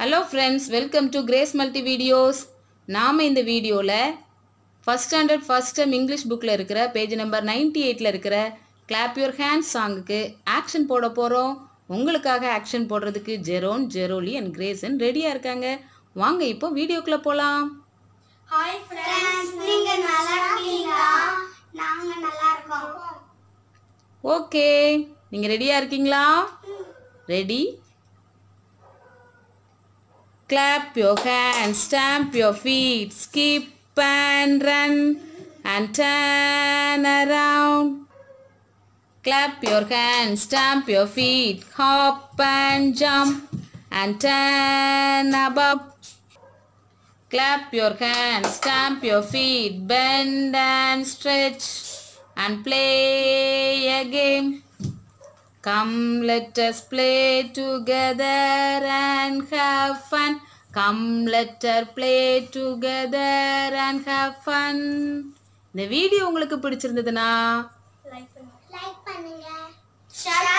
Hello friends welcome to Grace multi videos நாம் இந்த வீடியோவில் first standard first time English புக்கில் இருக்கிற பேஜ் நம்பர் நைன்டி எயிட்டில் இருக்கிற கிளாப் யூர் ஹேண்ட்ஸ் சாங்குக்கு ஆக்ஷன் போட போகிறோம் உங்களுக்காக ஆக்ஷன் போடுறதுக்கு ஜெரோன் ஜெரோலி அண்ட் கிரேசன் ரெடியாக இருக்காங்க வாங்க இப்போ வீடியோக்குள்ளே போகலாம் ஹாய் ஃப்ரெண்ட்ஸ் நீங்கள் நல்லா நாங்கள் நல்லா இருக்கோம் ஓகே நீங்கள் ரெடியாக இருக்கீங்களா ready Clap your hands, stamp your feet, skip and run and turn around. Clap your hands, stamp your feet, hop and jump and turn about. Clap your hands, stamp your feet, bend and stretch and play a game. Come, let us play together and have fun. Come, let us play together and have fun. இந்த video உங்களுக்கு பிடிச்சிருந்ததுன்னா like பண்ணுங்க share